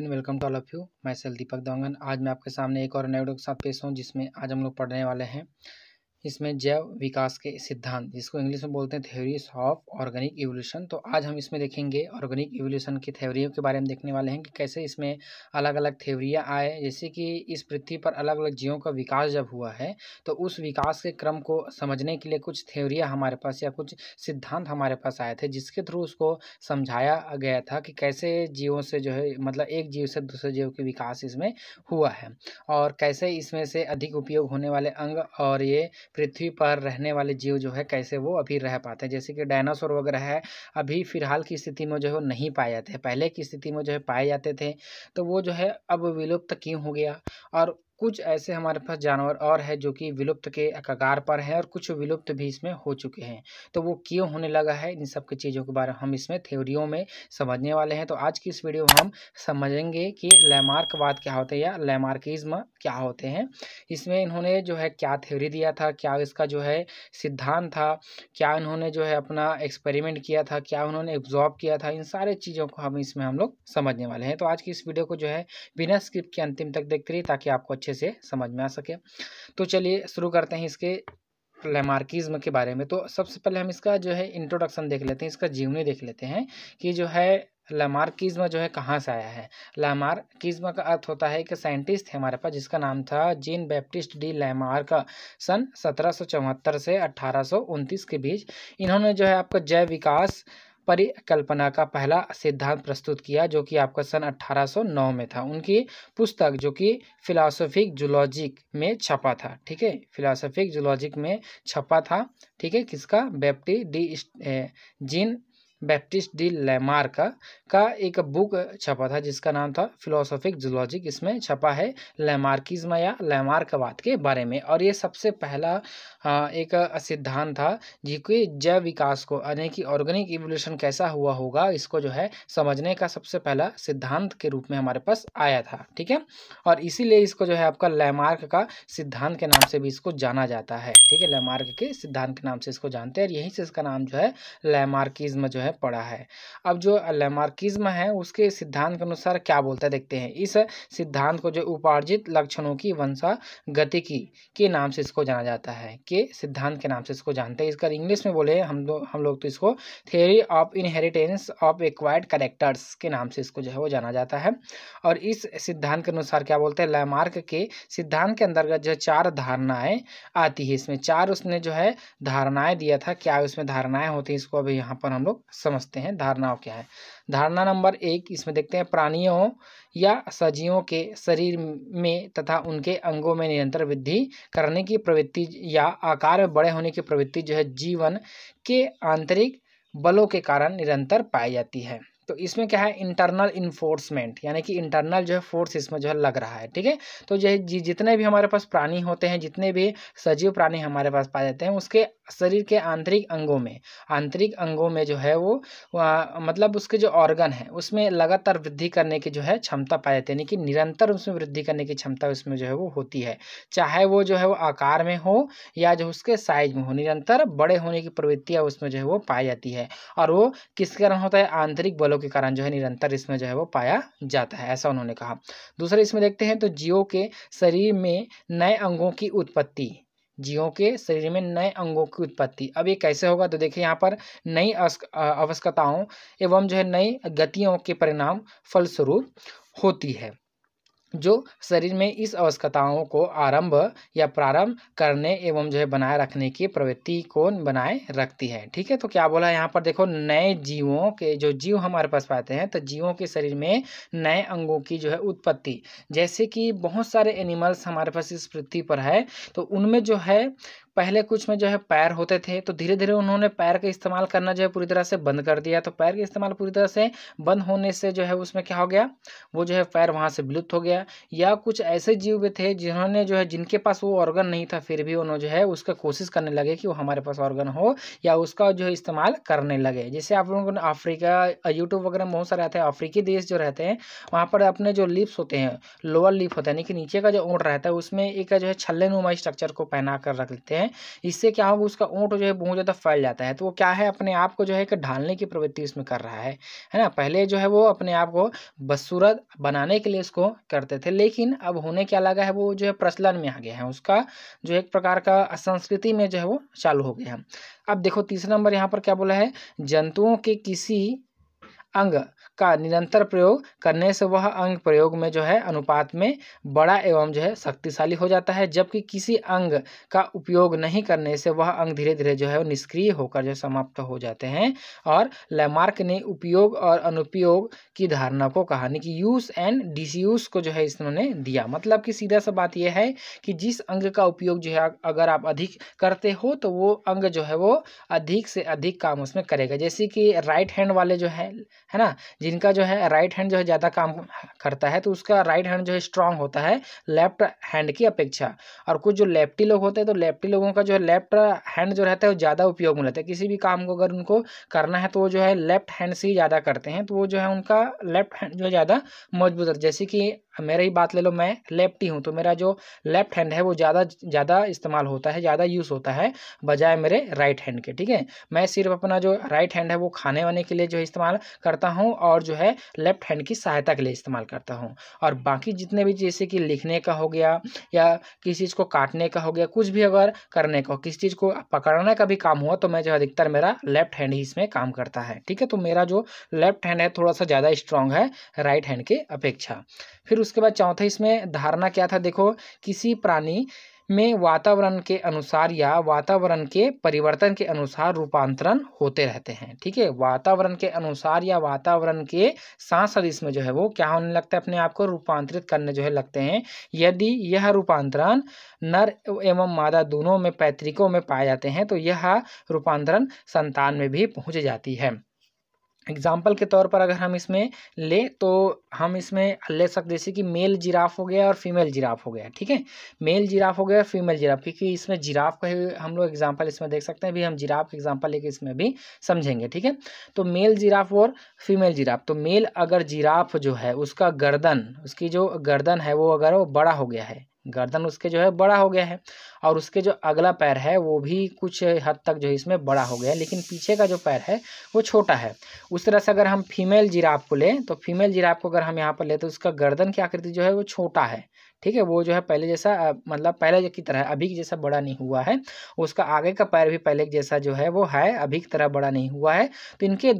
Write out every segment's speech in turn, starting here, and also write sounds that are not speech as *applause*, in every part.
and welcome to all of you मैं सेल दीपक दंगन आज मैं आपके सामने एक और नए वीडियो के साथ पेश हूँ जिसमें आज हम लोग पढ़ने वाले हैं इसमें जैव विकास के सिद्धांत जिसको इंग्लिश में बोलते हैं थ्योरीज ऑफ ऑर्गेनिक इवोल्यूशन तो आज हम इसमें देखेंगे ऑर्गेनिक इवोल्यूशन की थ्योरियों के बारे में देखने वाले हैं कि कैसे इसमें अलग अलग थ्योरियाँ आए जैसे कि इस पृथ्वी पर अलग अलग जीवों का विकास जब हुआ है तो उस विकास के क्रम को समझने के लिए कुछ थ्योरियाँ हमारे पास या कुछ सिद्धांत हमारे पास आए थे जिसके थ्रू उसको समझाया गया था कि कैसे जीवों से जो है मतलब एक जीव से दूसरे जीव के विकास इसमें हुआ है और कैसे इसमें से अधिक उपयोग होने वाले अंग और ये पृथ्वी पर रहने वाले जीव जो है कैसे वो अभी रह पाते हैं जैसे कि डायनासोर वगैरह है अभी फिलहाल की स्थिति में जो है वो नहीं पाए जाते पहले की स्थिति में जो है पाए जाते थे तो वो जो है अब विलुप्त क्यों हो गया और कुछ ऐसे हमारे पास जानवर और है जो कि विलुप्त के कगार पर हैं और कुछ विलुप्त भी इसमें हो चुके हैं तो वो क्यों होने लगा है इन सब की चीज़ों के बारे में हम इसमें थ्योरियों में समझने वाले हैं तो आज की इस वीडियो में हम समझेंगे कि लैमार्कवाद क्या होते हैं या लैमार्किज्म क्या होते हैं इसमें इन्होंने जो है क्या थ्योरी दिया था क्या इसका जो है सिद्धांत था क्या इन्होंने जो है अपना एक्सपेरिमेंट किया था क्या उन्होंने एब्जॉर्ब किया था इन सारे चीज़ों को हम इसमें हम लोग समझने वाले हैं तो आज की इस वीडियो को जो है बिना स्क्रिप्ट के अंतिम तक देखते रहिए ताकि आपको अच्छे अच्छे से समझ में आ सके तो चलिए शुरू करते हैं इसके लेमार्किज्म के बारे में तो सबसे पहले हम इसका जो है इंट्रोडक्शन देख लेते हैं इसका जीवनी देख लेते हैं कि जो है लेमार्किज्म जो है कहाँ से आया है लेमार्किज्म का अर्थ होता है कि साइंटिस्ट है हमारे पास जिसका नाम था जीन बैप्टिस्ट डी लेमार्क सन सत्रह से अठारह के बीच इन्होंने जो है आपका जैव विकास परिकल्पना का पहला सिद्धांत प्रस्तुत किया जो कि आपका सन 1809 में था उनकी पुस्तक जो कि फिलोसोफिक जुलॉजिक में छपा था ठीक है फिलासफिक जुलॉजिक में छपा था ठीक है किसका बेप्टी डी जीन बैप्टिस्ट डी लेमार्क का एक बुक छपा था जिसका नाम था फिलोसॉफिक जुलॉजिक इसमें छपा है लेमार्किज्म या लेमार्कवाद के बारे में और ये सबसे पहला एक सिद्धांत था जिसके जैव विकास को यानी कि ऑर्गेनिक इवोल्यूशन कैसा हुआ होगा इसको जो है समझने का सबसे पहला सिद्धांत के रूप में हमारे पास आया था ठीक है और इसीलिए इसको जो है आपका लेमार्क का सिद्धांत के नाम से भी इसको जाना जाता है ठीक है लेमार्क के सिद्धांत के नाम से इसको जानते हैं और यहीं से इसका नाम जो है लेमार्किज्म जो है है पड़ा है अब जो लेमार्किज्म है उसके सिद्धांत के अनुसार क्या बोलता है देखते हैं इस सिद्धांत को जो उपार्जित लक्षणों की वंशा गति की के नाम से इसको जाना जाता है के सिद्धांत के नाम से इसको जानते हैं इसका इंग्लिश में बोले हम दो हम लोग तो इसको theory of inheritance of acquired characters के नाम से इसको जो है वो जाना जाता है और इस सिद्धांत के अनुसार क्या बोलते हैं लैमार्क के सिद्धांत के अंतर्गत जो चार धारणाएँ आती है इसमें चार उसने जो है धारणाएँ दिया था क्या उसमें धारणाएँ होती हैं इसको अभी यहाँ पर हम लोग समझते हैं धारणाओं क्या है धारणा नंबर एक इसमें देखते हैं प्राणियों या सजीवों के शरीर में तथा उनके अंगों में निरंतर वृद्धि करने की प्रवृत्ति या आकार में बड़े होने की प्रवृत्ति जो है जीवन के आंतरिक बलों के कारण निरंतर पाई जाती है तो इसमें क्या है इंटरनल इन्फोर्समेंट यानी कि इंटरनल जो है फोर्स इसमें जो है लग रहा है ठीक है तो जो जितने भी हमारे पास प्राणी होते हैं जितने भी सजीव प्राणी हमारे पास पाए जाते हैं उसके शरीर के आंतरिक अंगों में आंतरिक अंगों में जो है वो मतलब उसके जो ऑर्गन है उसमें लगातार वृद्धि करने की जो है क्षमता पाई जाती है यानी कि निरंतर उसमें वृद्धि करने की क्षमता उसमें जो है वो होती है चाहे वो जो है वो आकार में हो या जो उसके साइज में हो निरंतर बड़े होने की प्रवृत्तियाँ उसमें जो है वो पाई जाती है और वो किसके कारण होता है आंतरिक बलों के कारण जो है निरंतर इसमें जो है वो पाया जाता है ऐसा उन्होंने कहा दूसरा इसमें देखते हैं तो जियो के शरीर में नए अंगों की उत्पत्ति जीवों के शरीर में नए अंगों की उत्पत्ति अब ये कैसे होगा तो देखिए यहाँ पर नई आवश्यकताओं एवं जो है नई गतियों के परिणाम फलस्वरूप होती है जो शरीर में इस आवश्यकताओं को आरंभ या प्रारंभ करने एवं जो है बनाए रखने की प्रवृत्ति को बनाए रखती है ठीक है तो क्या बोला यहाँ पर देखो नए जीवों के जो जीव हमारे पास पाते हैं तो जीवों के शरीर में नए अंगों की जो है उत्पत्ति जैसे कि बहुत सारे एनिमल्स हमारे पास इस पृथ्वी पर है तो उनमें जो है पहले कुछ में जो है पैर होते थे तो धीरे धीरे उन्होंने पैर का इस्तेमाल करना जो है पूरी तरह से बंद कर दिया तो पैर का इस्तेमाल पूरी तरह से बंद होने से जो है उसमें क्या हो गया वो जो है पैर वहाँ से विलुप्त हो गया या कुछ ऐसे जीव भी थे जिन्होंने जो है जिनके पास वो ऑर्गन नहीं था फिर भी उन्होंने जो है उसका कोशिश करने लगे कि वो हमारे पास ऑर्गन हो या उसका जो है इस्तेमाल करने लगे जैसे आप लोगों ने अफ्रीका यूट्यूब वगैरह में बहुत सारे रहते हैं अफ्रीकी देश जो रहते हैं वहाँ पर अपने जो लिप्स होते हैं लोअर लिप होता है यानी कि नीचे का जो ओट रहता है उसमें एक जो है छल्ले स्ट्रक्चर को पहना कर रख लेते हैं इससे क्या होगा उसका ऊँट जो है बहुत ज़्यादा फैल जाता है तो वो क्या है अपने आप को जो है एक ढालने की प्रवृत्ति उसमें कर रहा है है ना पहले जो है वो अपने आप को बदसूरत बनाने के लिए उसको करते थे लेकिन अब होने क्या लगा है वो जो है प्रचलन में आ गया है उसका जो एक प्रकार का संस्कृति में जो है वो चालू हो गया है अब देखो तीसरा नंबर यहाँ पर क्या बोला है जंतुओं के किसी अंग का निरंतर प्रयोग करने से वह अंग प्रयोग में जो है अनुपात में बड़ा एवं जो है शक्तिशाली हो जाता है जबकि किसी अंग का उपयोग नहीं करने से वह अंग धीरे धीरे जो है निष्क्रिय होकर जो समाप्त हो जाते हैं और लैमार्क ने उपयोग और अनुपयोग की धारणा को कहा यानी कि यूज एंड डिसयूज को जो है इसने दिया मतलब कि सीधा सा बात यह है कि जिस अंग का उपयोग जो है अगर आप अधिक करते हो तो वो अंग जो है वो अधिक से अधिक काम उसमें करेगा जैसे कि राइट हैंड वाले जो है है ना जिनका जो है राइट हैंड जो है ज़्यादा काम करता है तो उसका राइट हैंड जो है स्ट्रांग होता है लेफ्ट हैंड की अपेक्षा और कुछ जो लेफ्टी लोग होते हैं तो लेफ्टी लोगों का जो है लेफ्ट हैंड जो रहता है वो ज़्यादा उपयोग में रहता है किसी भी काम को अगर उनको करना है तो वो जो है लेफ्ट हैंड से ही ज़्यादा करते हैं तो वो जो है उनका लेफ्ट हैंड जो है ज़्यादा मजबूत होता है जैसे कि मेरा ही बात ले लो मैं लेफ्टी हूँ तो मेरा जो लेफ्ट हैंड है वो ज़्यादा ज़्यादा इस्तेमाल होता है ज़्यादा यूज़ होता है बजाय मेरे राइट हैंड के ठीक है मैं सिर्फ अपना जो राइट हैंड है वो खाने वाने के लिए जो इस्तेमाल करता हूँ और जो है लेफ्ट हैंड की सहायता के लिए इस्तेमाल करता हूँ और बाकी जितने भी जैसे कि लिखने का हो गया या किसी चीज़ को काटने का हो गया कुछ भी अगर करने का किसी चीज़ को पकड़ने का भी काम हुआ तो मैं जो अधिकतर मेरा लेफ्ट हैंड ही इसमें काम करता है ठीक है तो मेरा जो लेफ्ट हैंड है थोड़ा सा ज़्यादा स्ट्रांग है राइट हैंड के अपेक्षा फिर उसके बाद चौथा इसमें धारणा क्या था देखो किसी प्राणी में वातावरण के अनुसार या वातावरण के परिवर्तन के अनुसार रूपांतरण होते रहते हैं ठीक है वातावरण के अनुसार या वातावरण के साथ साथ इसमें जो है वो क्या होने लगता है अपने आप को रूपांतरित करने जो है लगते हैं यदि यह रूपांतरण नर एवं मादा दोनों में पैतृकों में पाए जाते हैं तो यह रूपांतरण संतान में भी पहुँच जाती है एग्जाम्पल के तौर पर अगर हम इसमें ले तो हम इसमें ले सकते जैसे कि मेल जिराफ हो गया और फीमेल जिराफ हो गया ठीक है मेल जिराफ हो गया और फीमेल जिराफ क्योंकि इसमें जिराफ का हम लोग एग्जाम्पल इसमें देख सकते हैं अभी हम जिराफ का एग्जाम्पल लेके इसमें भी समझेंगे ठीक है तो मेल जिराफ और फीमेल जिराफ तो मेल अगर जिराफ जो है उसका गर्दन उसकी जो गर्दन है वो अगर वो बड़ा हो गया है गर्दन उसके जो है बड़ा हो गया है और उसके जो अगला पैर है वो भी कुछ हद तक जो है इसमें बड़ा हो गया है लेकिन पीछे का जो पैर है वो छोटा है उस तरह से अगर हम फीमेल जिराफ को लें तो फीमेल जिराफ को अगर हम यहाँ पर लें तो उसका गर्दन की आकृति जो है वो छोटा है ठीक है वो जो है पहले जैसा मतलब पहले की तरह अभी की जैसा बड़ा नहीं हुआ है उसका आगे का पैर भी पहले जैसा जो है वो है अभी की तरह बड़ा नहीं हुआ है तो इनके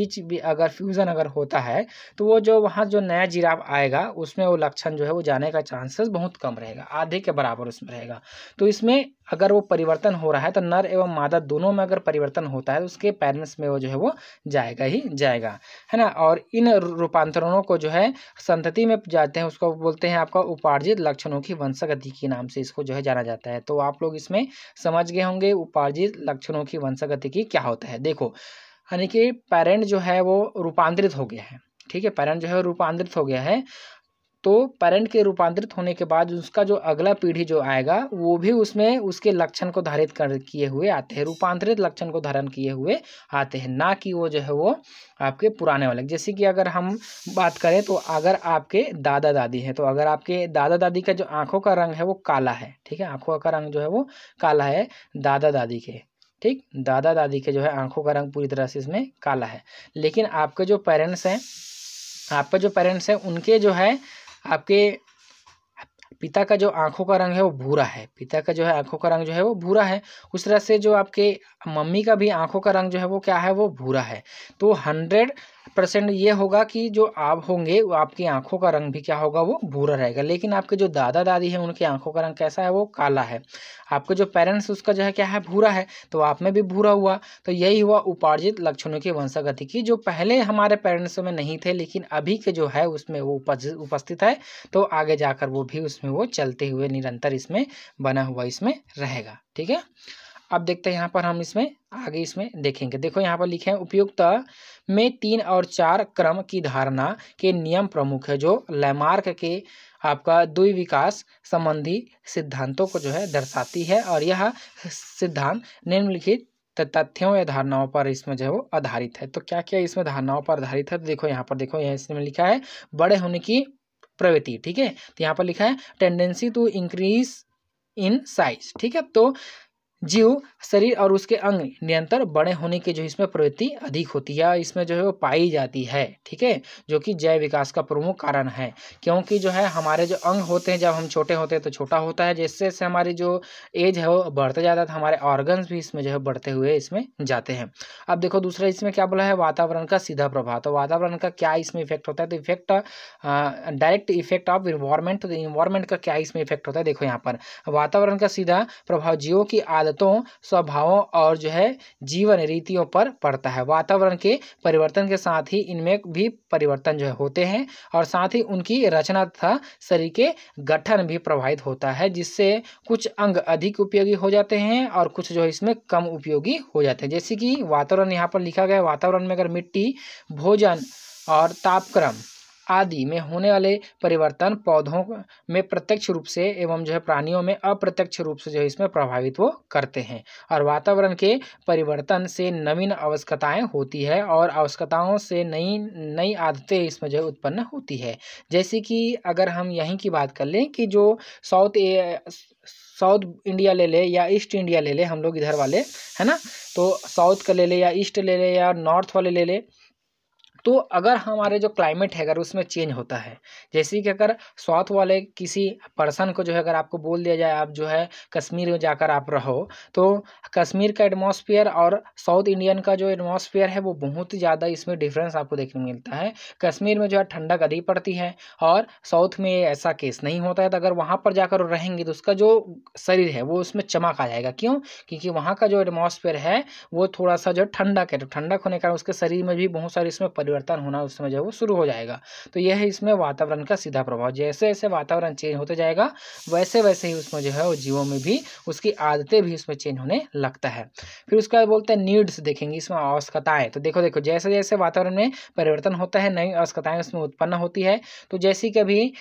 बीच भी अगर फ्यूज़न अगर होता है तो वो जो वहाँ जो नया जिराफ आएगा उसमें वो लक्षण जो है वो जाने का चांसेस बहुत कम रहेगा आधे के बराबर उसमें रहेगा तो इसमें अगर वो परिवर्तन हो रहा है तो नर एवं मादा दोनों में अगर परिवर्तन होता है तो उसके पेरेंट्स में वो जो है वो जाएगा ही जाएगा है ना और इन रूपांतरणों को जो है संतति में जाते हैं उसको बोलते हैं आपका उपार्जित लक्षणों की वंशगति के नाम से इसको जो है जाना जाता है तो आप लोग इसमें समझ गए होंगे उपार्जित लक्षणों की वंशगति की क्या होता है देखो यानी कि पेरेंट जो है वो रूपांतरित हो गया है ठीक है पेरेंट जो है रूपांतरित हो गया है तो पेरेंट के रूपांतरित होने के बाद उसका जो अगला पीढ़ी जो आएगा वो भी उसमें उसके लक्षण को धारित कर किए हुए आते हैं रूपांतरित लक्षण को धारण किए हुए आते हैं ना कि वो जो है वो आपके पुराने वाले जैसे कि अगर हम बात करें तो अगर आपके दादा दादी हैं तो अगर आपके दादा दादी का जो आँखों का रंग है वो काला है ठीक है आँखों का रंग जो है वो काला है दादा दादी के ठीक दादा दादी के जो है आँखों का रंग पूरी तरह से इसमें काला है लेकिन आपके जो पेरेंट्स हैं आपके जो पेरेंट्स हैं उनके जो है आपके पिता का जो आंखों का रंग है वो भूरा है पिता का जो है आंखों का रंग जो है वो भूरा है उस तरह से जो आपके मम्मी का भी आंखों का रंग जो है वो क्या है वो भूरा है तो हंड्रेड परसेंट ये होगा कि जो आप होंगे वो आपकी आंखों का रंग भी क्या होगा वो भूरा रहेगा लेकिन आपके जो दादा दादी हैं उनकी आंखों का रंग कैसा है वो काला है आपके जो पेरेंट्स उसका जो है क्या है भूरा है तो आप में भी भूरा हुआ तो यही हुआ उपार्जित लक्षणों की वंशागति की जो पहले हमारे पेरेंट्स में नहीं थे लेकिन अभी के जो है उसमें वो उपस्थित है तो आगे जाकर वो भी उसमें वो चलते हुए निरंतर इसमें बना हुआ इसमें रहेगा ठीक है आप देखते हैं यहाँ पर हम इसमें आगे इसमें देखेंगे देखो यहाँ पर लिखे हैं उपयुक्त में तीन और चार क्रम की धारणा के नियम प्रमुख है जो लैमार्क के आपका द्विविकास संबंधी सिद्धांतों को जो है दर्शाती है और यह सिद्धांत निम्नलिखित तथ्यों या धारणाओं पर इसमें जो है वो आधारित है तो क्या क्या इसमें धारणाओं पर आधारित है तो देखो यहाँ पर देखो यहाँ इसमें लिखा है बड़े होने की प्रवृत्ति ठीक है तो यहाँ पर लिखा है tendency to increase in size ठीक है तो जीव शरीर और उसके अंग निरंतर बड़े होने की जो इसमें प्रवृत्ति अधिक होती है इसमें जो है वो पाई जाती है ठीक है जो कि जैव विकास का प्रमुख कारण है क्योंकि जो है हमारे जो अंग होते हैं जब हम छोटे होते हैं तो छोटा होता है जैसे जैसे हमारी जो एज है वो बढ़ता जाता है तो हमारे ऑर्गन्स भी इसमें जो है बढ़ते हुए इसमें जाते हैं अब देखो दूसरा इसमें क्या बोला है वातावरण का सीधा प्रभाव तो वातावरण का क्या इसमें इफेक्ट होता है तो effect direct effect of environment तो इन्वायरमेंट का क्या इसमें इफेक्ट होता है देखो यहाँ पर वातावरण का सीधा प्रभाव जीवों की आदत आदतों स्वभावों और जो है जीवन रीतियों पर पड़ता है वातावरण के परिवर्तन के साथ ही इनमें भी परिवर्तन जो है होते हैं और साथ ही उनकी रचना तथा शरीर के गठन भी प्रभावित होता है जिससे कुछ अंग अधिक उपयोगी हो जाते हैं और कुछ जो है इसमें कम उपयोगी हो जाते हैं जैसे कि वातावरण यहाँ पर लिखा गया वातावरण में अगर मिट्टी भोजन और तापक्रम आदि में होने वाले परिवर्तन पौधों में प्रत्यक्ष रूप से एवं जो है प्राणियों में अप्रत्यक्ष रूप से जो है इसमें प्रभावित वो करते हैं और वातावरण के परिवर्तन से नवीन आवश्यकताएँ होती है और आवश्यकताओं से नई नई आदतें इसमें जो है उत्पन्न होती है जैसे कि अगर हम यहीं की बात कर लें कि जो साउथ साउथ इंडिया ले ले या ईस्ट इंडिया ले ले हम लोग इधर वाले है ना तो साउथ का ले ले या ईस्ट ले ले या नॉर्थ वाले ले ले तो अगर हमारे जो क्लाइमेट है अगर उसमें चेंज होता है जैसे कि अगर साउथ वाले किसी पर्सन को जो है अगर आपको बोल दिया जाए आप जो है कश्मीर में जाकर आप रहो तो कश्मीर का एटमॉस्फेयर और साउथ इंडियन का जो एटमोसफियर है वो बहुत ही ज़्यादा इसमें डिफरेंस आपको देखने को मिलता है कश्मीर में जो है ठंडक अधिक पड़ती है और साउथ में ऐसा केस नहीं होता है तो अगर वहाँ पर जाकर रहेंगे तो उसका जो शरीर है वो उसमें चमक आ जाएगा क्यों क्योंकि वहाँ का जो एटमोसफियर है वो थोड़ा सा जो ठंडक है तो ठंडक होने के कारण उसके शरीर में भी बहुत सारे इसमें परिवर्तन होना उस समय जो है वो शुरू हो जाएगा तो यह है इसमें वातावरण का सीधा प्रभाव जैसे जैसे वातावरण चेंज होता जाएगा वैसे वैसे ही उसमें जो है वो जीवों में भी उसकी आदतें भी उसमें चेंज होने लगता है फिर उसके बाद बोलते हैं नीड्स देखेंगे इसमें आवश्यकताएं तो देखो देखो जैसे जैसे वातावरण में परिवर्तन होता है नई आवश्यकताएं उसमें उत्पन्न होती है तो जैसी कभी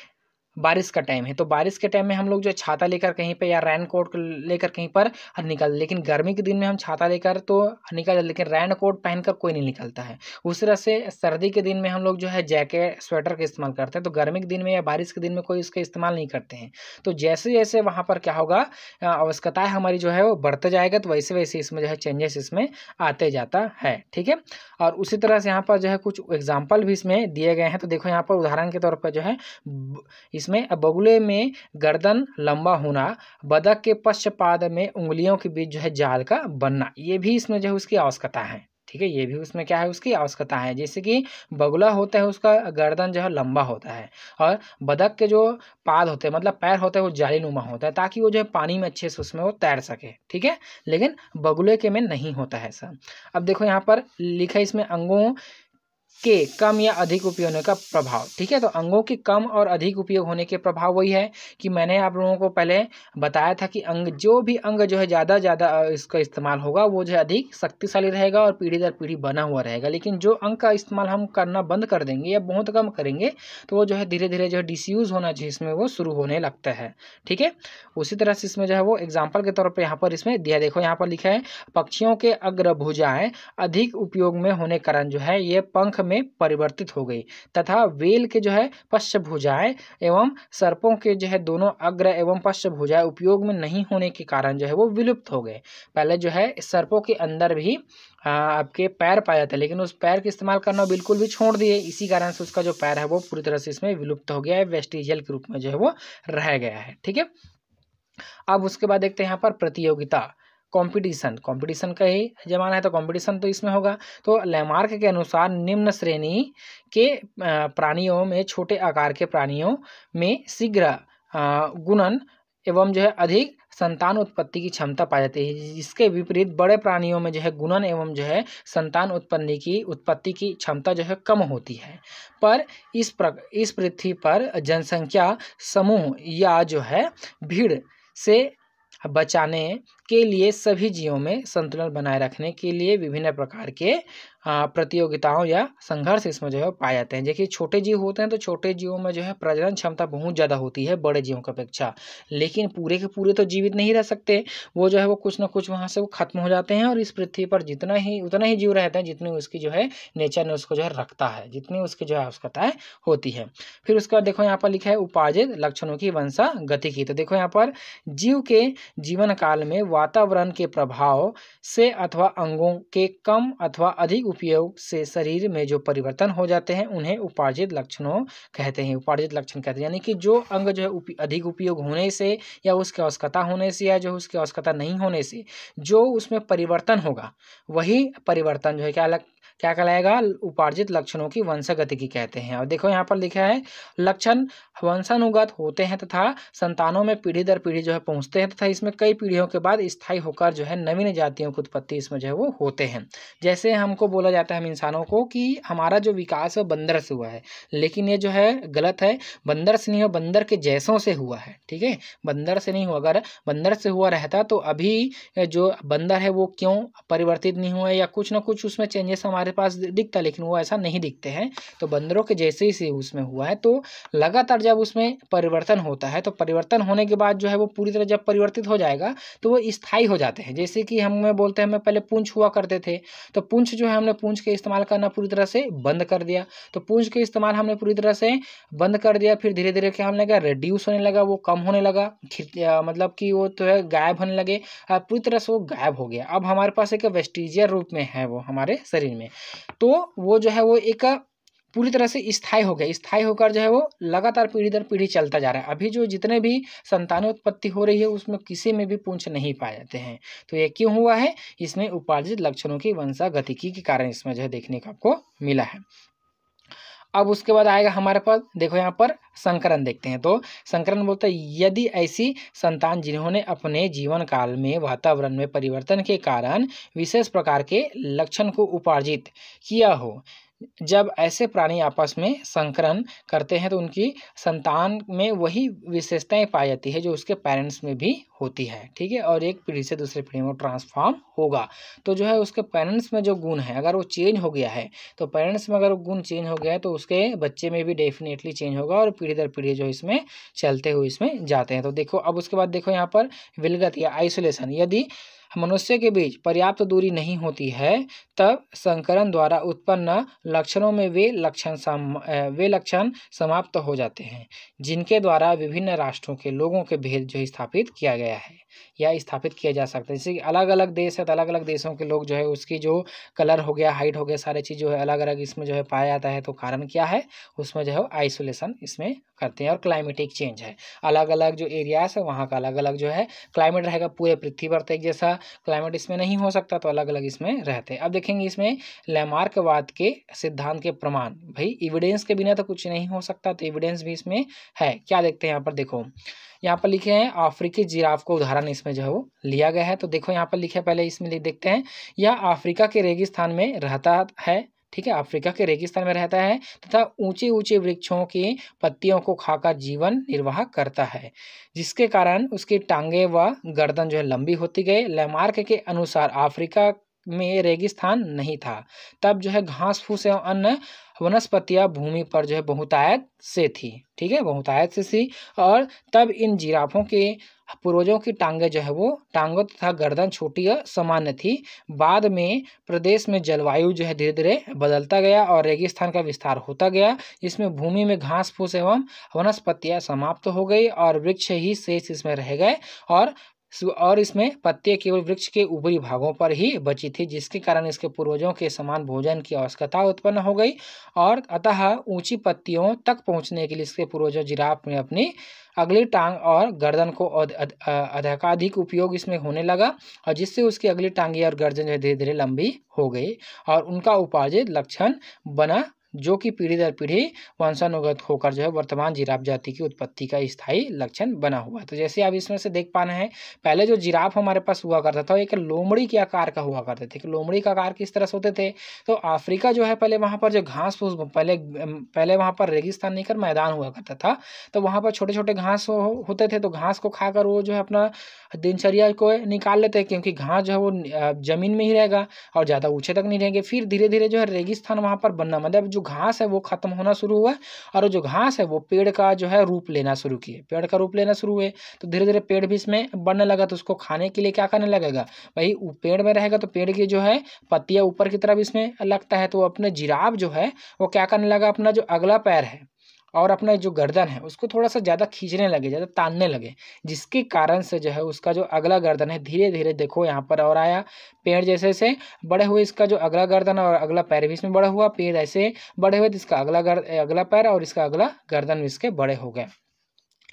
बारिश का टाइम है तो बारिश के टाइम में हम लोग जो छाता लेकर कहीं पर या रेन कोट लेकर कहीं पर निकल लेकिन गर्मी के दिन में हम छाता लेकर तो निकल लेकिन रैन कोट पहनकर कोई नहीं निकलता है उस तरह से सर्दी के दिन में हम लोग जो है जैकेट स्वेटर का इस्तेमाल करते हैं तो गर्मी के दिन में या बारिश के दिन में कोई इसका इस्तेमाल नहीं करते हैं तो जैसे जैसे वहाँ पर क्या होगा आवश्यकताएँ हमारी जो है वो बढ़ते जाएगा तो वैसे वैसे इसमें जो है चेंजेस इसमें आते जाता है ठीक है और उसी तरह से यहाँ पर जो है कुछ एग्जाम्पल भी इसमें दिए गए हैं तो देखो यहाँ पर उदाहरण के तौर पर जो है इस इसमें बगुले में गर्दन लंबा होना बदक के पश्चपाद में उंगलियों के बीच जो है जाल का बनना ये भी इसमें जो है उसकी आवश्यकता है ठीक है ये भी उसमें क्या है उसकी आवश्यकता है जैसे कि बगुला होता है उसका गर्दन जो है लंबा होता है और बदक के जो पाद होते हैं मतलब पैर होते हैं वो जाली नुमा होता है ताकि वो जो है पानी में अच्छे से उसमें वो तैर सके ठीक है लेकिन बगुले के में नहीं होता है सर अब देखो यहाँ पर लिखा है इसमें अंगों के कम या अधिक उपयोग होने का प्रभाव ठीक है तो अंगों के कम और अधिक उपयोग होने के प्रभाव वही है कि मैंने आप लोगों को पहले बताया था कि अंग जो भी अंग जो है ज़्यादा ज़्यादा इसका इस्तेमाल होगा वो जो है अधिक शक्तिशाली रहेगा और पीढ़ी दर पीढ़ी बना हुआ रहेगा लेकिन जो अंग का इस्तेमाल हम करना बंद कर देंगे या बहुत कम करेंगे तो वो जो है धीरे धीरे जो है डिसयूज़ होना चाहिए इसमें वो शुरू होने लगता है ठीक है उसी तरह से इसमें जो है वो एग्जाम्पल के तौर पर यहाँ पर इसमें दिया देखो यहाँ पर लिखा है पक्षियों के अग्रभुजाएँ अधिक उपयोग में होने कारण जो है ये पंख पंख में परिवर्तित हो गई तथा वेल के जो है पश्च भुजाएं एवं सर्पों के जो है दोनों अग्र एवं पश्च भुजाएं उपयोग में नहीं होने के कारण जो है वो विलुप्त हो गए पहले जो है सर्पों के अंदर भी आपके पैर पाया जाता लेकिन उस पैर का इस्तेमाल करना बिल्कुल भी छोड़ दिए इसी कारण से उसका जो पैर है वो पूरी तरह से इसमें विलुप्त हो गया है वेस्टिजियल के रूप में जो है वो रह गया है ठीक है अब उसके बाद देखते हैं यहाँ पर प्रतियोगिता कंपटीशन कंपटीशन का ही जमाना है तो कंपटीशन तो इसमें होगा तो लैमार्क के अनुसार निम्न श्रेणी के प्राणियों में छोटे आकार के प्राणियों में शीघ्र गुणन एवं जो है अधिक संतान उत्पत्ति की क्षमता पाई जाती है जिसके विपरीत बड़े प्राणियों में जो है गुणन एवं जो है संतान उत्पन्न की उत्पत्ति की क्षमता जो है कम होती है पर इस प्र इस पृथ्वी पर जनसंख्या समूह या जो है भीड़ से बचाने के लिए सभी जीवों में संतुलन बनाए रखने के लिए विभिन्न प्रकार के प्रतियोगिताओं या संघर्ष इसमें जो है पाए जाते हैं देखिए छोटे जीव होते हैं तो छोटे जीवों में जो है प्रजनन क्षमता बहुत ज़्यादा होती है बड़े जीवों की अपेक्षा लेकिन पूरे के पूरे तो जीवित नहीं रह सकते वो जो है वो कुछ ना कुछ वहाँ से वो खत्म हो जाते हैं और इस पृथ्वी पर जितना ही उतना ही जीव रहते हैं जितनी उसकी जो है नेचर ने उसको जो है रखता है जितनी उसकी जो है आवश्यकताएँ होती है फिर उसके बाद देखो यहाँ पर लिखा है उपाजित लक्षणों की वंशा गति की तो देखो यहाँ पर जीव के जीवन काल में वातावरण के प्रभाव से अथवा अंगों के कम अथवा अधिक उपयोग से शरीर में जो परिवर्तन हो जाते हैं उन्हें उपार्जित लक्षणों कहते हैं उपार्जित लक्षण कहते हैं यानी कि जो अंग जो है अधिक उपयोग होने से या उसकी आवश्यकता होने से या जो उसकी आवश्यकता नहीं होने से जो उसमें परिवर्तन होगा वही परिवर्तन जो है क्या क्या कहलाएगा उपार्जित लक्षणों की की कहते हैं और देखो यहाँ पर लिखा है लक्षण वंशानुगत होते हैं तथा संतानों में पीढ़ी दर पीढ़ी जो है पहुँचते हैं तथा इसमें कई पीढ़ियों के बाद स्थायी होकर जो है नवीन जातियों की उत्पत्ति इसमें जो है वो होते हैं जैसे हमको बोला जाता है हम इंसानों को कि हमारा जो विकास है बंदर से हुआ है लेकिन ये जो है गलत है बंदर से नहीं हो बंदर के जैसों से हुआ है ठीक है बंदर से नहीं हुआ अगर बंदर से हुआ रहता तो अभी जो बंदर है वो क्यों परिवर्तित नहीं हुआ या कुछ ना कुछ उसमें चेंजेस हमारे हमारे पास दिखता लेकिन वो ऐसा नहीं दिखते हैं तो बंदरों के जैसे ही से उसमें हुआ है तो लगातार जब उसमें परिवर्तन होता है तो परिवर्तन होने के बाद जो है वो पूरी तरह जब परिवर्तित हो जाएगा तो वो स्थायी हो जाते हैं जैसे कि हमें बोलते हैं हमें पहले पूंछ हुआ करते थे तो पूंछ जो है हमने पूंछ के इस्तेमाल करना पूरी तरह से बंद कर दिया तो पूंछ के इस्तेमाल हमने पूरी तरह से बंद कर दिया फिर धीरे धीरे क्या होने लगा रिड्यूस होने लगा वो कम होने लगा मतलब कि वो तो है गायब होने लगे पूरी तरह से वो गायब हो गया अब हमारे पास एक वेस्टिजियर रूप में है वो हमारे शरीर में तो वो जो है वो एक पूरी तरह से स्थायी हो गया स्थायी होकर जो है वो लगातार पीढ़ी दर पीढ़ी चलता जा रहा है अभी जो जितने भी उत्पत्ति हो रही है उसमें किसी में भी पूंछ नहीं पाए जाते हैं तो ये क्यों हुआ है इसमें उपार्जित लक्षणों की वंशा गतिकी के कारण इसमें जो है देखने का आपको मिला है अब उसके बाद आएगा हमारे पास देखो यहाँ पर संकरण देखते हैं तो संकरण बोलता है यदि ऐसी संतान जिन्होंने अपने जीवन काल में वातावरण में परिवर्तन के कारण विशेष प्रकार के लक्षण को उपार्जित किया हो जब ऐसे प्राणी आपस में संकरण करते हैं तो उनकी संतान में वही विशेषताएं पाई जाती है जो उसके पेरेंट्स में भी होती है ठीक है और एक पीढ़ी से दूसरे पीढ़ी में ट्रांसफॉर्म होगा तो जो है उसके पेरेंट्स में जो गुण है अगर वो चेंज हो गया है तो पेरेंट्स में अगर वो गुण चेंज हो गया है तो उसके बच्चे में भी डेफिनेटली चेंज होगा और पीढ़ी दर पीढ़ी जो इसमें चलते हुए इसमें जाते हैं तो देखो अब उसके बाद देखो यहाँ पर विलगत या आइसोलेशन यदि मनुष्य के बीच पर्याप्त दूरी नहीं होती है तब संकरण द्वारा उत्पन्न लक्षणों में वे लक्षण सम वे लक्षण समाप्त हो जाते हैं जिनके द्वारा विभिन्न राष्ट्रों के लोगों के भेद जो स्थापित किया गया है या स्थापित किया जा सकता है जैसे कि अलग अलग देश है तो अलग अलग देशों के लोग जो है उसकी जो कलर हो गया हाइट हो गया सारे चीज़ जो है अलग अलग इसमें जो है पाया जाता है तो कारण क्या है उसमें जो है आइसोलेशन इसमें करते हैं और क्लाइमेटिक चेंज है अलग अलग जो एरियाज है वहाँ का अलग अलग जो है क्लाइमेट रहेगा पूरे पृथ्वी पर तो एक जैसा क्लाइमेट इसमें नहीं हो सकता तो अलग अलग इसमें रहते हैं अब देखेंगे इसमें लैमार्कवाद के सिद्धांत के प्रमाण भाई इविडेंस के बिना तो कुछ नहीं हो सकता तो एविडेंस भी इसमें है क्या देखते हैं यहाँ पर देखो यहाँ पर लिखे हैं अफ्रीकी जिराफ को उदाहरण इसमें जो है वो लिया गया है तो देखो यहाँ पर लिखे पहले इसमें देखते हैं यह अफ्रीका के रेगिस्तान में रहता है ठीक है अफ्रीका के रेगिस्तान में रहता है तथा ऊंचे ऊंचे वृक्षों की पत्तियों को खाकर जीवन निर्वाह करता है जिसके कारण उसकी टांगे व गर्दन जो है लंबी होती गई लैमार्क के अनुसार अफ्रीका में रेगिस्तान नहीं था तब जो है घास फूस एवं अन्य वनस्पतियाँ भूमि पर जो है बहुतायत से थी ठीक है बहुतायत से थी और तब इन जिराफों के पूर्वजों की टांगे जो है वो टांगों तथा गर्दन छोटी और सामान्य थी बाद में प्रदेश में जलवायु जो है धीरे धीरे बदलता गया और रेगिस्तान का विस्तार होता गया इसमें भूमि में घास फूस एवं वनस्पतियाँ समाप्त हो गई और वृक्ष ही शेष इसमें रह गए और और इसमें पत्ते केवल वृक्ष के ऊपरी भागों पर ही बची थी जिसके कारण इसके पूर्वजों के समान भोजन की आवश्यकता उत्पन्न हो गई और अतः ऊंची पत्तियों तक पहुंचने के लिए इसके पूर्वजों जिराफ में अपनी अगली टांग और गर्दन को अधिकाधिक उपयोग इसमें होने लगा और जिससे उसकी अगली टांगी और गर्दन जो है धीरे धीरे लंबी हो गई और उनका उपार्जित लक्षण बना जो कि पीढ़ी दर पीढ़ी वंशानुगत होकर जो है वर्तमान जिराफ जाति की उत्पत्ति का स्थायी लक्षण बना हुआ है तो जैसे आप इसमें से देख पा रहे हैं पहले जो जिराफ हमारे पास हुआ करता था एक लोमड़ी के आकार का हुआ करते थे कि लोमड़ी का आकार किस तरह से होते थे तो अफ्रीका जो है पहले वहाँ पर जो घास फूस पहले पहले वहाँ पर रेगिस्तान नहीं कर मैदान हुआ करता था तो वहाँ पर छोटे छोटे घास हो, होते थे तो घास को खाकर वो जो है अपना दिनचर्या को निकाल लेते हैं क्योंकि घास जो है वो ज़मीन में ही रहेगा और ज़्यादा ऊँचे तक नहीं रहेंगे फिर धीरे धीरे जो है रेगिस्तान वहाँ पर बनना मतलब जो जो घास है वो ख़त्म होना शुरू हुआ और जो घास है वो पेड़ का जो है रूप लेना शुरू किए पेड़ का रूप लेना शुरू हुए तो धीरे धीरे पेड़ भी इसमें बढ़ने लगा तो उसको खाने के लिए क्या करने लगेगा भाई पेड़ में रहेगा तो पेड़ की जो है पत्तियाँ ऊपर की तरफ इसमें लगता है तो अपने जिराब जो है वो क्या करने लगा अपना जो अगला पैर है और अपना जो गर्दन है उसको थोड़ा सा ज़्यादा खींचने लगे ज़्यादा तानने लगे जिसके कारण से जो है उसका जो अगला गर्दन है धीरे धीरे देखो यहाँ पर और आया पेड़ जैसे जैसे बड़े हुए इसका जो अगला गर्दन और अगला पैर भी इसमें बड़ा हुआ पेड़ ऐसे बड़े हुए तो इसका अगला गर्द अगला पैर और इसका अगला गर्दन भी इसके बड़े हो गए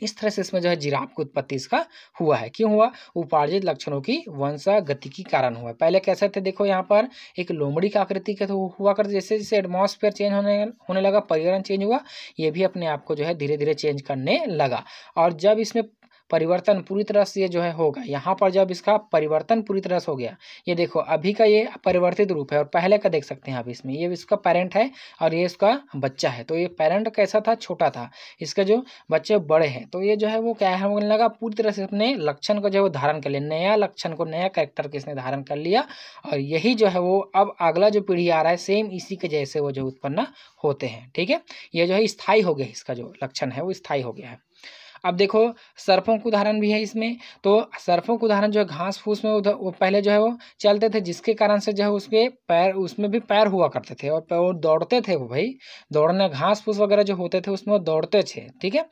इस तरह से इसमें जो है जिराफ की उत्पत्ति इसका हुआ है क्यों हुआ उपार्जित लक्षणों की गति की कारण हुआ पहले कैसे थे देखो यहाँ पर एक लोमड़ी का आकृति के तो हुआ करते जैसे जैसे एटमोसफेयर चेंज होने होने लगा पर्यावरण चेंज हुआ ये भी अपने आप को जो है धीरे धीरे चेंज करने लगा और जब इसमें परिवर्तन पूरी तरह से जो है होगा यहाँ पर जब इसका परिवर्तन पूरी तरह से हो गया ये देखो अभी का ये परिवर्तित रूप है और पहले का देख सकते हैं आप इसमें ये इसका पेरेंट है और ये इसका बच्चा है तो ये पेरेंट कैसा था छोटा था इसके जो बच्चे बड़े हैं तो ये जो है वो क्या है होने लगा पूरी तरह से अपने लक्षण को जो है वो धारण कर लिया नया लक्षण को नया कैरेक्टर किसने धारण कर लिया और यही जो है वो अब अगला जो पीढ़ी आ रहा है सेम इसी के जैसे वो जो उत्पन्न होते हैं ठीक है ये जो है स्थायी हो गया इसका जो लक्षण है वो स्थायी हो गया है अब देखो सर्फों का उदाहरण भी है इसमें तो सर्फों का उदाहरण जो है घास फूस में उधर वो पहले जो है वो चलते थे जिसके कारण से जो है उसके पैर उसमें भी पैर हुआ करते थे और वो दौड़ते थे वो भाई दौड़ने घास फूस वगैरह जो होते थे उसमें वो दौड़ते थे ठीक है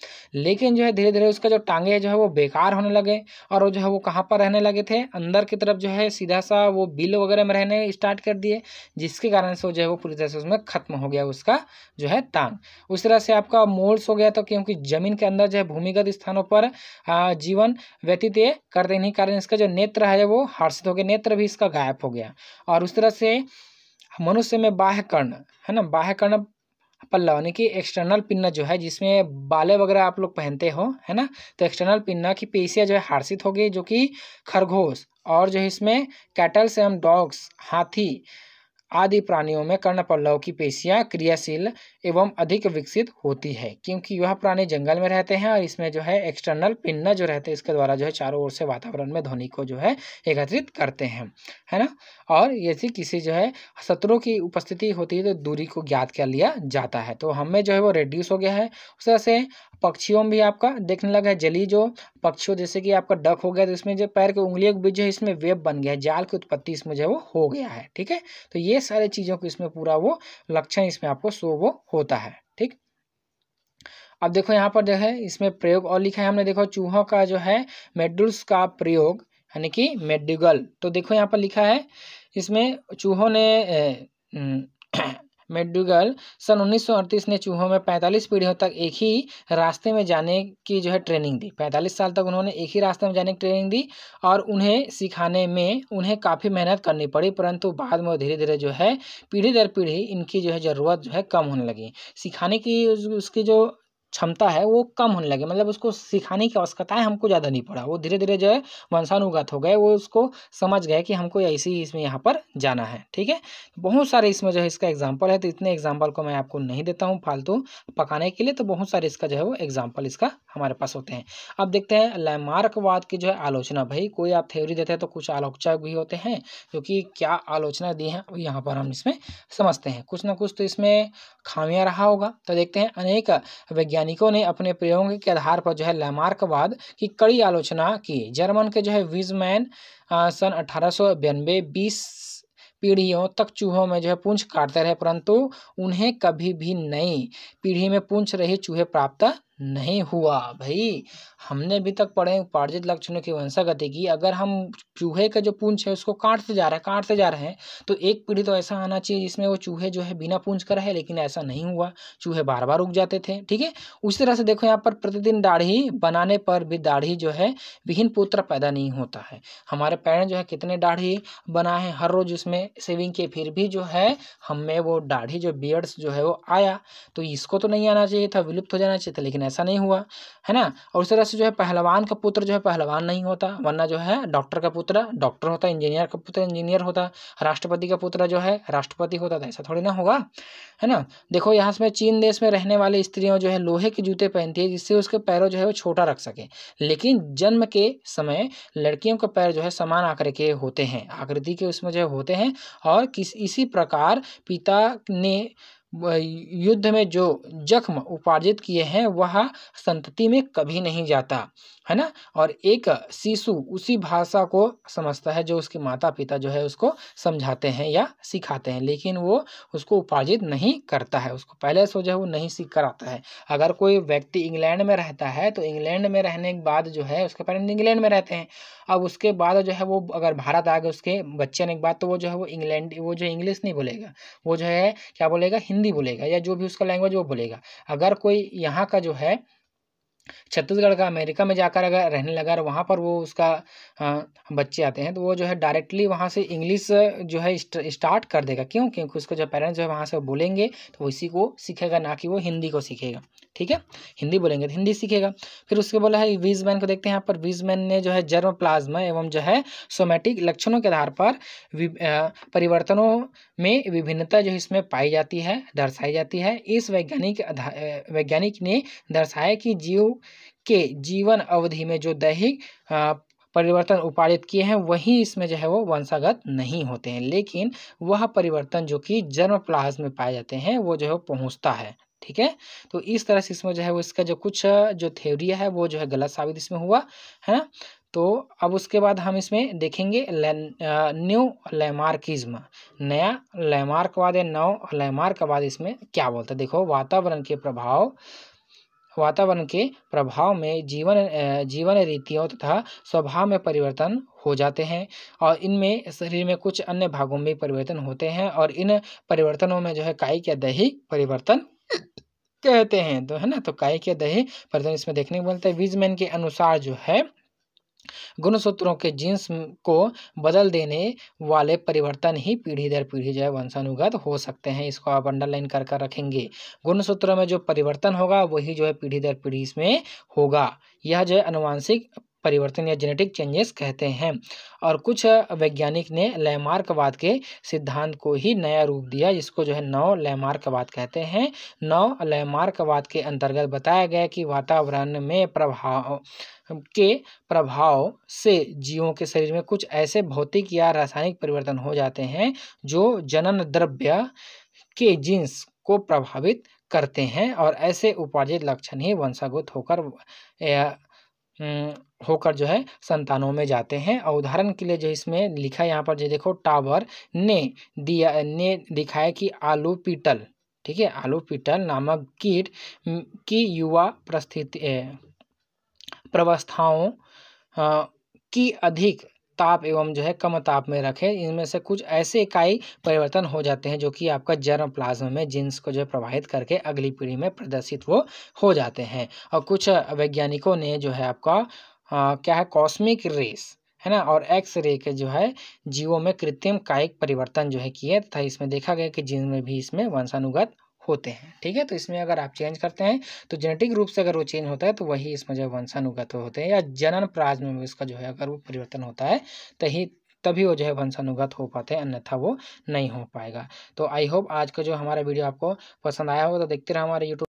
लेकिन जो है धीरे धीरे उसका जो टांगे जो है वो बेकार होने लगे और वो जो है वो कहाँ पर रहने लगे थे अंदर की तरफ जो है सीधा सा वो बिल वगैरह में रहने स्टार्ट कर दिए जिसके कारण से वो जो है वो पूरी तरह से उसमें खत्म हो गया उसका जो है टांग उस तरह से आपका मोल्स हो गया तो क्योंकि जमीन के अंदर जो है भूमिगत अधिकतर स्थानों पर जीवन व्यतीत करते नहीं कारण इसका जो नेत्र है वो हर्षित हो गया नेत्र भी इसका गायब हो गया और उस तरह से मनुष्य में बाह्यकर्ण है ना बाह्यकर्ण पल्ला यानी कि एक्सटर्नल पिन्ना जो है जिसमें बाले वगैरह आप लोग पहनते हो है ना तो एक्सटर्नल पिन्ना की पेशियाँ जो है हर्षित हो गई जो कि खरगोश और जो है इसमें कैटल्स एवं डॉग्स हाथी आदि प्राणियों में कर्ण पल्लव की पेशियाँ क्रियाशील एवं अधिक विकसित होती है क्योंकि वह प्राणी जंगल में रहते हैं और इसमें जो है एक्सटर्नल पिन्ना जो रहते हैं इसके द्वारा जो है चारों ओर से वातावरण में ध्वनि को जो है एकत्रित करते हैं है ना और यदि किसी जो है शत्रु की उपस्थिति होती है तो दूरी को ज्ञात कर लिया जाता है तो हमें जो है वो रेड्यूस हो गया है उस तरह से पक्षियों में भी आपका देखने लगा है जली जो पक्षियों जैसे कि आपका डक हो गया तो इसमें जो पैर के उंगलियों के बीच जो है इसमें वेब बन गया है जाल की उत्पत्ति इसमें जो है वो हो गया है ठीक है तो ये सारे चीज़ों को इसमें पूरा वो लक्षण इसमें आपको शो वो होता है ठीक अब देखो यहाँ पर जो है इसमें प्रयोग और लिखा है हमने देखो चूहों का जो है मेडुल्स का प्रयोग यानी कि मेडिगल तो देखो यहाँ पर लिखा है इसमें चूहों ने *clears throat* मेडुगल सन 1938 ने चूहों में 45 पीढ़ियों तक एक ही रास्ते में जाने की जो है ट्रेनिंग दी 45 साल तक उन्होंने एक ही रास्ते में जाने की ट्रेनिंग दी और उन्हें सिखाने में उन्हें काफ़ी मेहनत करनी पड़ी परंतु बाद में वो धीरे धीरे जो है पीढ़ी दर पीढ़ी इनकी जो है ज़रूरत जो है कम होने लगी सिखाने की उसकी जो क्षमता है वो कम होने लगे मतलब उसको सिखाने की आवश्यकताएं हमको ज़्यादा नहीं पड़ा वो धीरे धीरे जो है वंशानुगत हो गए वो उसको समझ गए कि हमको ऐसी इसमें यहाँ पर जाना है ठीक है बहुत सारे इसमें जो है इसका एग्जाम्पल है तो इतने एग्जाम्पल को मैं आपको नहीं देता हूँ फालतू पकाने के लिए तो बहुत सारे इसका जो है वो एग्जाम्पल इसका हमारे पास होते हैं अब देखते हैं लैमार्कवाद की जो है आलोचना भाई कोई आप थ्योरी देते हैं तो कुछ आलोचक भी होते हैं जो कि क्या आलोचना दी है यहाँ पर हम इसमें समझते हैं कुछ ना कुछ तो इसमें खामियाँ रहा होगा तो देखते हैं अनेक वैज्ञानिक वैज्ञानिकों ने अपने प्रयोग के आधार पर जो है लैमार्कवाद की कड़ी आलोचना की जर्मन के जो है विजमैन सन अठारह सौ बीस पीढ़ियों तक चूहों में जो है पूंछ काटते रहे परंतु उन्हें कभी भी नई पीढ़ी में पूंछ रही चूहे प्राप्त नहीं हुआ भाई हमने अभी तक पढ़े उपार्जित लक्षणों की वंशागति की अगर हम चूहे का जो पूंछ है उसको काटते जा रहे हैं काटते जा रहे हैं तो एक पीढ़ी तो ऐसा आना चाहिए जिसमें वो चूहे जो है बिना पूंछ का रहे लेकिन ऐसा नहीं हुआ चूहे बार बार उग जाते थे ठीक है उसी तरह से देखो यहाँ पर प्रतिदिन दाढ़ी बनाने पर भी दाढ़ी जो है विहीन पुत्र पैदा नहीं होता है हमारे पेरेंट्स जो है कितने दाढ़ी बना है हर रोज उसमें सेविंग किए फिर भी जो है हमें वो दाढ़ी जो बियड्स जो है वो आया तो इसको तो नहीं आना चाहिए था विलुप्त हो जाना चाहिए था लेकिन ऐसा नहीं हुआ है ना और उस तरह से जो है पहलवान का पुत्र जो है पहलवान नहीं होता वरना जो है डॉक्टर का पुत्र डॉक्टर होता इंजीनियर का पुत्र इंजीनियर होता राष्ट्रपति का पुत्र जो है राष्ट्रपति होता था तो ऐसा थोड़ी ना होगा है ना देखो यहाँ से चीन देश में रहने वाले स्त्रियों जो है लोहे के जूते पहनती है जिससे उसके पैरों जो है वो छोटा रख सके लेकिन जन्म के समय लड़कियों के पैर जो है समान आकर के होते हैं आकृति के उसमें जो होते हैं और किस इसी प्रकार पिता ने युद्ध में जो जख्म उपार्जित किए हैं वह संतति में कभी नहीं जाता है ना और एक शिशु उसी भाषा को समझता है जो उसके माता पिता जो है उसको समझाते हैं या सिखाते हैं लेकिन वो उसको उपार्जित नहीं करता है उसको पहले से जो है वो नहीं सीख कर आता है अगर कोई व्यक्ति इंग्लैंड में रहता है तो इंग्लैंड में रहने के बाद जो है उसके पेरेंट्स इंग्लैंड में रहते हैं अब उसके बाद जो है वो अगर भारत आ गए उसके बच्चे ने एक बात तो वो जो है वो इंग्लैंड वो जो इंग्लिश नहीं बोलेगा वो जो है क्या बोलेगा हिंदी हिंदी बोलेगा या जो भी उसका लैंग्वेज वो बोलेगा अगर कोई यहाँ का जो है छत्तीसगढ़ का अमेरिका में जाकर अगर रहने लगा और वहाँ पर वो उसका बच्चे आते हैं तो वो जो है डायरेक्टली वहाँ से इंग्लिश जो है स्टार्ट कर देगा क्यों क्योंकि उसको जो पेरेंट्स जो है वहाँ से बोलेंगे तो वो इसी को सीखेगा ना कि वो हिंदी को सीखेगा ठीक है हिंदी बोलेंगे तो हिंदी सीखेगा फिर उसके बोला है वीजमैन को देखते हैं यहाँ पर वीजमैन ने जो है जर्म प्लाज्मा एवं जो है सोमेटिक लक्षणों के आधार पर परिवर्तनों में विभिन्नता जो इसमें पाई जाती है दर्शाई जाती है इस वैज्ञानिक वैज्ञानिक ने दर्शाया कि जीव के जीवन अवधि में जो दैहिक परिवर्तन उपार्जित किए हैं वही इसमें जो है वो वंशागत नहीं होते हैं लेकिन वह परिवर्तन जो कि जन्म प्लाज में पाए जाते हैं वो जो है पहुँचता है ठीक है तो इस तरह से इसमें जो है वो इसका जो कुछ जो थ्योरी है वो जो है गलत साबित इसमें हुआ है ना तो अब उसके बाद हम इसमें देखेंगे ले, न्यू लैमार्किज्म नया लैमार्कवाद या नौ लैमार्कवाद इसमें क्या बोलता है देखो वातावरण के प्रभाव वातावरण के प्रभाव में जीवन जीवन रीतियों तथा स्वभाव में परिवर्तन हो जाते हैं और इनमें शरीर में कुछ अन्य भागों में परिवर्तन होते हैं और इन परिवर्तनों में जो है काय या दही परिवर्तन कहते हैं तो है ना तो काय के दही परिवर्तन इसमें देखने को मिलता है विजमैन के अनुसार जो है गुणसूत्रों के जीन्स को बदल देने वाले परिवर्तन ही पीढ़ी दर पीढ़ी जो है वंशानुगत हो सकते हैं इसको आप अंडरलाइन कर कर रखेंगे गुणसूत्रों में जो परिवर्तन होगा वही जो है पीढ़ी दर पीढ़ी इसमें होगा यह जो है अनुवांशिक परिवर्तन या जेनेटिक चेंजेस कहते हैं और कुछ वैज्ञानिक ने लैमार्कवाद के सिद्धांत को ही नया रूप दिया जिसको जो है नौ लैमार्कवाद कहते हैं नौ लैमार्कवाद के अंतर्गत बताया गया कि वातावरण में प्रभाव के प्रभाव से जीवों के शरीर में कुछ ऐसे भौतिक या रासायनिक परिवर्तन हो जाते हैं जो जनन द्रव्य के जीन्स को प्रभावित करते हैं और ऐसे उपार्जित लक्षण ही वंशागत होकर होकर जो है संतानों में जाते हैं और उदाहरण के लिए जो इसमें लिखा है यहाँ पर जो देखो टावर ने दिया ने दिखाया कि आलू पीटल ठीक है आलू पीटल नामक कीट की युवा परिस्थिति प्रवस्थाओं की अधिक ताप एवं जो है कम ताप में रखें इनमें से कुछ ऐसे इकाई परिवर्तन हो जाते हैं जो कि आपका जर्म प्लाज्मा में जीन्स को जो है प्रभावित करके अगली पीढ़ी में प्रदर्शित वो हो जाते हैं और कुछ वैज्ञानिकों ने जो है आपका आ, क्या है कॉस्मिक रेस है ना और एक्स रे के जो है जीवों में कृत्रिम कायिक परिवर्तन जो है किए तथा इसमें देखा गया कि जीन में भी इसमें वंशानुगत होते हैं ठीक है तो इसमें अगर आप चेंज करते हैं तो जेनेटिक रूप से अगर वो चेंज होता है तो वही इसमें जो वंशानुगत होते हैं या जनन प्राज में इसका जो है अगर वो परिवर्तन होता है ही तभी वो जो है वंशानुगत हो पाते हैं अन्यथा वो नहीं हो पाएगा तो आई होप आज का जो हमारा वीडियो आपको पसंद आया होगा तो देखते रहे हमारे यूट्यूब